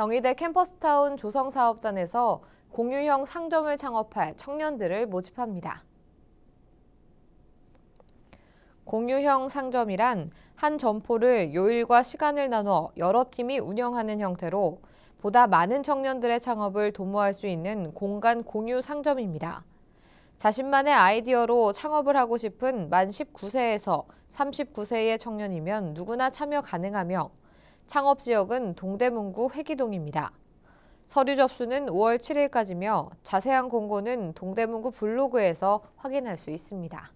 경희대 캠퍼스타운 조성사업단에서 공유형 상점을 창업할 청년들을 모집합니다. 공유형 상점이란 한 점포를 요일과 시간을 나누어 여러 팀이 운영하는 형태로 보다 많은 청년들의 창업을 도모할 수 있는 공간 공유 상점입니다. 자신만의 아이디어로 창업을 하고 싶은 만 19세에서 39세의 청년이면 누구나 참여 가능하며 창업 지역은 동대문구 회기동입니다. 서류 접수는 5월 7일까지며 자세한 공고는 동대문구 블로그에서 확인할 수 있습니다.